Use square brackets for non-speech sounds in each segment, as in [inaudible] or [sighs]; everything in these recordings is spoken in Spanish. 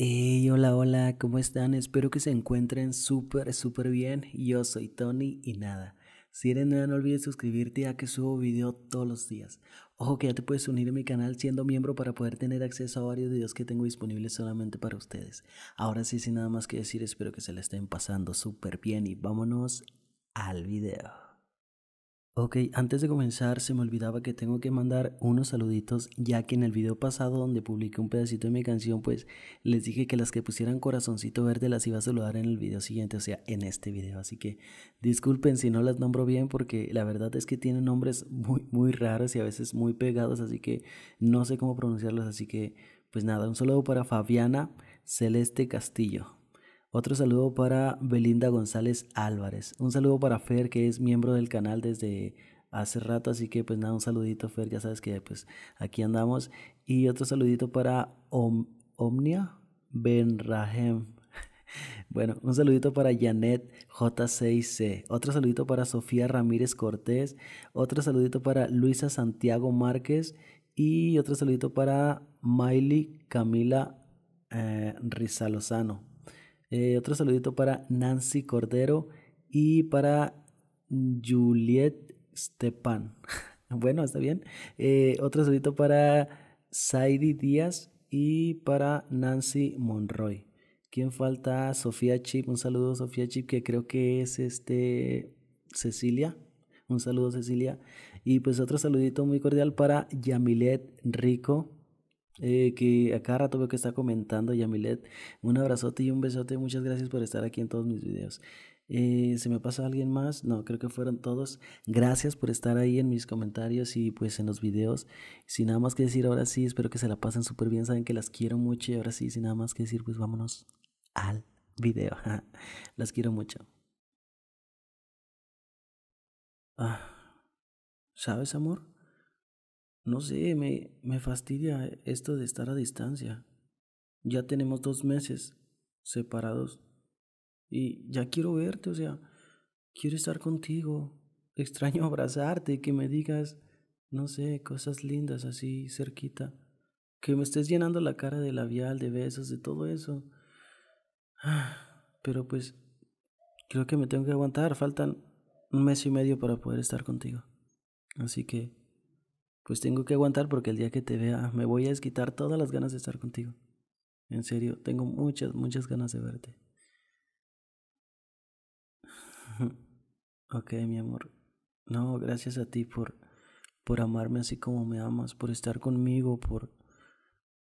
Hey, hola, hola, ¿cómo están? Espero que se encuentren súper, súper bien. Yo soy Tony y nada. Si eres nueva, no olvides suscribirte ya que subo video todos los días. Ojo que ya te puedes unir a mi canal siendo miembro para poder tener acceso a varios videos que tengo disponibles solamente para ustedes. Ahora sí, sin nada más que decir, espero que se la estén pasando súper bien y vámonos al video. Ok, antes de comenzar se me olvidaba que tengo que mandar unos saluditos ya que en el video pasado donde publiqué un pedacito de mi canción pues les dije que las que pusieran corazoncito verde las iba a saludar en el video siguiente, o sea, en este video. Así que disculpen si no las nombro bien porque la verdad es que tienen nombres muy, muy raros y a veces muy pegados, así que no sé cómo pronunciarlos. Así que pues nada, un saludo para Fabiana Celeste Castillo. Otro saludo para Belinda González Álvarez. Un saludo para Fer, que es miembro del canal desde hace rato. Así que pues nada, un saludito Fer, ya sabes que pues aquí andamos. Y otro saludito para Omnia Benrahem. [laughs] Bueno, un saludito para Janet J6C, otro saludito para Sofía Ramírez Cortés, otro saludito para Luisa Santiago Márquez y otro saludito para Miley Camila Rizalosano eh, Rizalozano. Eh, otro saludito para Nancy Cordero y para Juliet Stepan. [laughs] bueno, está bien. Eh, otro saludito para Saidi Díaz y para Nancy Monroy. ¿Quién falta? Sofía Chip. Un saludo, Sofía Chip, que creo que es este Cecilia. Un saludo, Cecilia. Y pues otro saludito muy cordial para Yamilet Rico eh, que a cada rato veo que está comentando Yamilet. Un abrazote y un besote. Muchas gracias por estar aquí en todos mis videos. Eh, ¿Se me pasó alguien más? No, creo que fueron todos. Gracias por estar ahí en mis comentarios y pues en los videos. Sin nada más que decir, ahora sí, espero que se la pasen súper bien. Saben que las quiero mucho y ahora sí, sin nada más que decir, pues vámonos al video. [laughs] las quiero mucho. Ah, ¿Sabes, amor? No sé, me, me fastidia esto de estar a distancia. Ya tenemos dos meses separados. Y ya quiero verte, o sea, quiero estar contigo. Extraño [laughs] abrazarte y que me digas, no sé, cosas lindas así cerquita. Que me estés llenando la cara de labial, de besos, de todo eso. [sighs] Pero pues, creo que me tengo que aguantar. Faltan un mes y medio para poder estar contigo. Así que pues tengo que aguantar porque el día que te vea me voy a desquitar todas las ganas de estar contigo. En serio, tengo muchas, muchas ganas de verte. [laughs] ok, mi amor. No, gracias a ti por, por amarme así como me amas, por estar conmigo, por,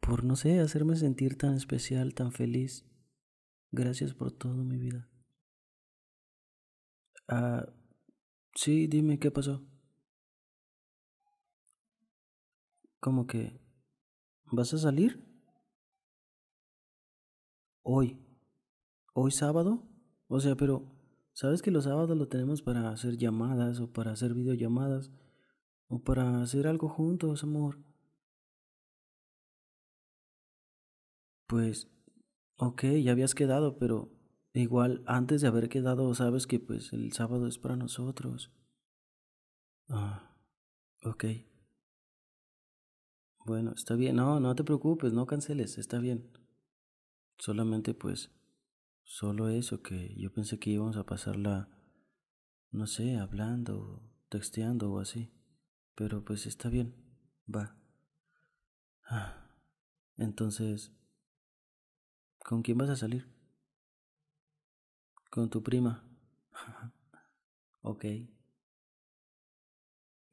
por, no sé, hacerme sentir tan especial, tan feliz. Gracias por todo, mi vida. Ah, sí, dime qué pasó. Como que... ¿Vas a salir? Hoy. ¿Hoy sábado? O sea, pero... ¿Sabes que los sábados lo tenemos para hacer llamadas o para hacer videollamadas o para hacer algo juntos, amor? Pues, ok, ya habías quedado, pero igual antes de haber quedado sabes que pues el sábado es para nosotros. Ah, ok. Bueno, está bien. No, no te preocupes, no canceles, está bien. Solamente pues, solo eso, que yo pensé que íbamos a pasarla, no sé, hablando, texteando o así. Pero pues está bien, va. Ah, entonces, ¿con quién vas a salir? Con tu prima. [laughs] ok.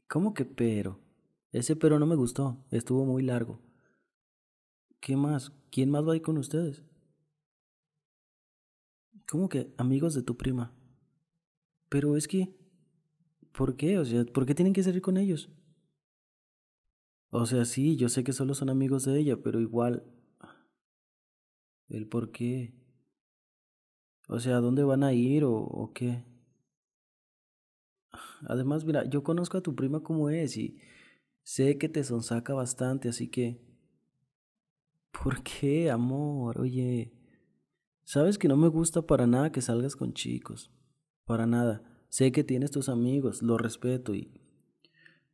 ¿Cómo que pero? Ese pero no me gustó, estuvo muy largo. ¿Qué más? ¿Quién más va a ir con ustedes? ¿Cómo que amigos de tu prima? Pero es que... ¿Por qué? O sea, ¿por qué tienen que salir con ellos? O sea, sí, yo sé que solo son amigos de ella, pero igual... El por qué. O sea, ¿a ¿dónde van a ir o, o qué? Además, mira, yo conozco a tu prima como es y... Sé que te sonsaca bastante, así que... ¿Por qué, amor? Oye, sabes que no me gusta para nada que salgas con chicos. Para nada. Sé que tienes tus amigos, lo respeto y...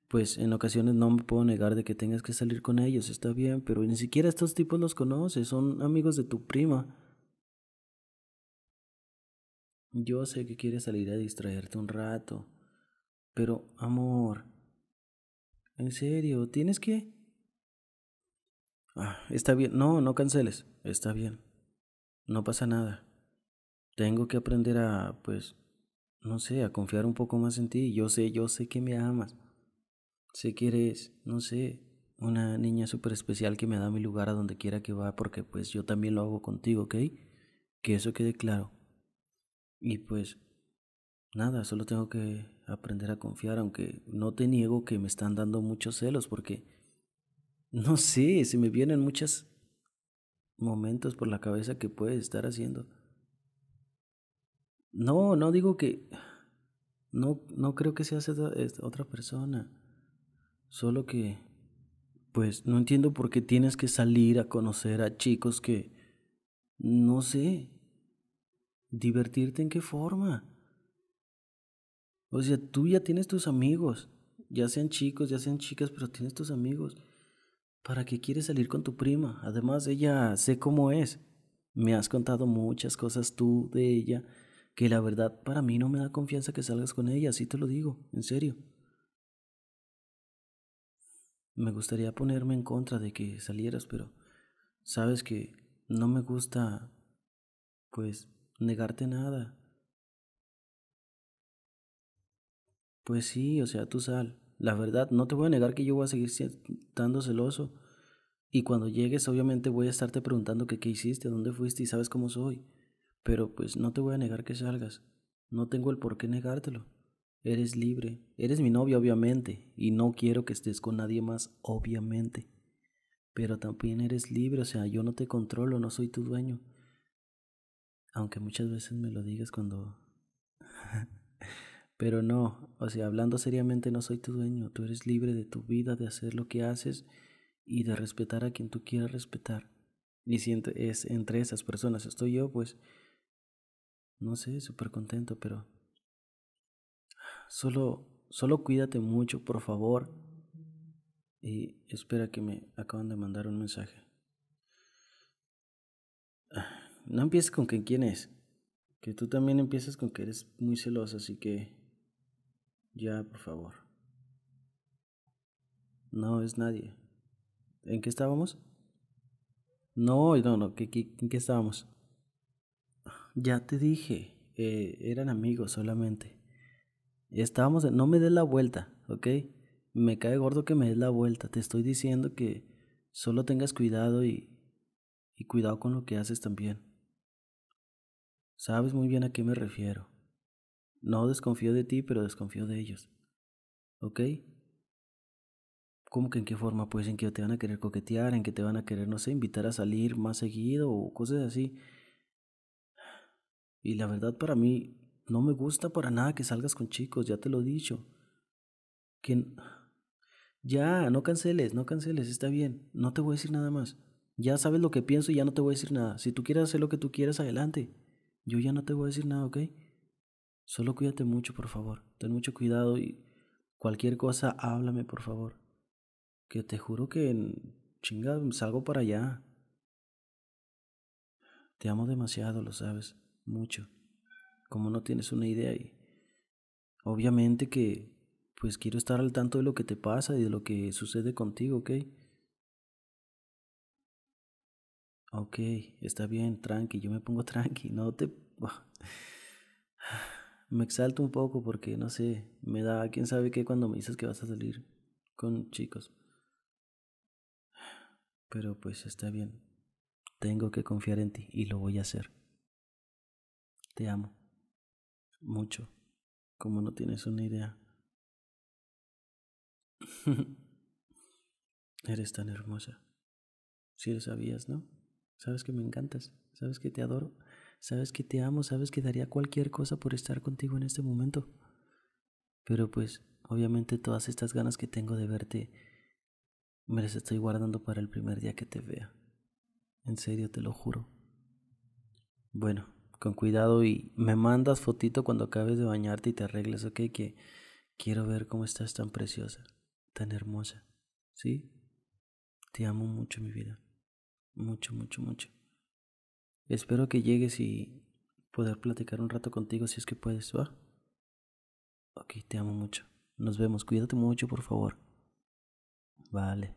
Pues en ocasiones no me puedo negar de que tengas que salir con ellos, está bien, pero ni siquiera estos tipos los conoces, son amigos de tu prima. Yo sé que quieres salir a distraerte un rato, pero amor, en serio, ¿tienes que...? Ah, está bien, no, no canceles, está bien. No pasa nada. Tengo que aprender a, pues, no sé, a confiar un poco más en ti. Yo sé, yo sé que me amas. Sé que eres, no sé, una niña súper especial que me da mi lugar a donde quiera que va, porque pues yo también lo hago contigo, ¿ok? Que eso quede claro. Y pues, nada, solo tengo que aprender a confiar, aunque no te niego que me están dando muchos celos porque, no sé, se me vienen muchos momentos por la cabeza que puedes estar haciendo. No, no digo que... No, no creo que seas otra persona. Solo que... Pues no entiendo por qué tienes que salir a conocer a chicos que... No sé. ¿Divertirte en qué forma? O sea, tú ya tienes tus amigos, ya sean chicos, ya sean chicas, pero tienes tus amigos. ¿Para qué quieres salir con tu prima? Además, ella sé cómo es. Me has contado muchas cosas tú de ella que la verdad para mí no me da confianza que salgas con ella, así te lo digo, en serio. Me gustaría ponerme en contra de que salieras, pero sabes que no me gusta, pues, negarte nada. Pues sí, o sea, tú sal. La verdad, no te voy a negar que yo voy a seguir siendo celoso. Y cuando llegues, obviamente voy a estarte preguntando qué hiciste, dónde fuiste y sabes cómo soy. Pero pues no te voy a negar que salgas. No tengo el por qué negártelo. Eres libre. Eres mi novia, obviamente. Y no quiero que estés con nadie más, obviamente. Pero también eres libre, o sea, yo no te controlo, no soy tu dueño. Aunque muchas veces me lo digas cuando... [laughs] Pero no, o sea, hablando seriamente, no soy tu dueño. Tú eres libre de tu vida, de hacer lo que haces y de respetar a quien tú quieras respetar. Y si es, entre esas personas estoy yo, pues, no sé, súper contento, pero solo, solo cuídate mucho, por favor. Y espera que me acaban de mandar un mensaje. Ah, no empieces con que quién es. Que tú también empiezas con que eres muy celosa, así que ya, por favor. No es nadie. ¿En qué estábamos? No, no, no, en qué estábamos? Ya te dije, eh, eran amigos solamente. Estábamos, en, no me des la vuelta, ¿ok? Me cae gordo que me des la vuelta. Te estoy diciendo que solo tengas cuidado y, y cuidado con lo que haces también. Sabes muy bien a qué me refiero. No desconfío de ti, pero desconfío de ellos. ¿Ok? ¿Cómo que en qué forma? Pues en que te van a querer coquetear, en que te van a querer, no sé, invitar a salir más seguido o cosas así. Y la verdad para mí no me gusta para nada que salgas con chicos, ya te lo he dicho. Que ya, no canceles, no canceles, está bien, no te voy a decir nada más. Ya sabes lo que pienso y ya no te voy a decir nada. Si tú quieres hacer lo que tú quieras, adelante. Yo ya no te voy a decir nada, ¿ok? Solo cuídate mucho, por favor. Ten mucho cuidado y cualquier cosa háblame, por favor. Que te juro que chinga, salgo para allá. Te amo demasiado, lo sabes, mucho. Como no tienes una idea y obviamente que pues quiero estar al tanto de lo que te pasa y de lo que sucede contigo, ¿ok? Ok, está bien, tranqui, yo me pongo [laughs] tranqui, no te me exalto un poco porque, no sé, me da quién sabe qué cuando me dices que vas a salir con chicos. Pero pues está bien. Tengo que confiar en ti y lo voy a hacer. Te amo. Mucho. Como no tienes una idea. [laughs] Eres tan hermosa. Si lo sabías, ¿no? Sabes que me encantas. Sabes que te adoro. Sabes que te amo, sabes que daría cualquier cosa por estar contigo en este momento. Pero pues, obviamente todas estas ganas que tengo de verte, me las estoy guardando para el primer día que te vea. En serio, te lo juro. Bueno, con cuidado y me mandas fotito cuando acabes de bañarte y te arregles, ¿ok? Que quiero ver cómo estás tan preciosa, tan hermosa. ¿Sí? Te amo mucho, mi vida. Mucho, mucho, mucho. Espero que llegues y poder platicar un rato contigo si es que puedes, ¿va? Ok, te amo mucho. Nos vemos. Cuídate mucho, por favor. Vale.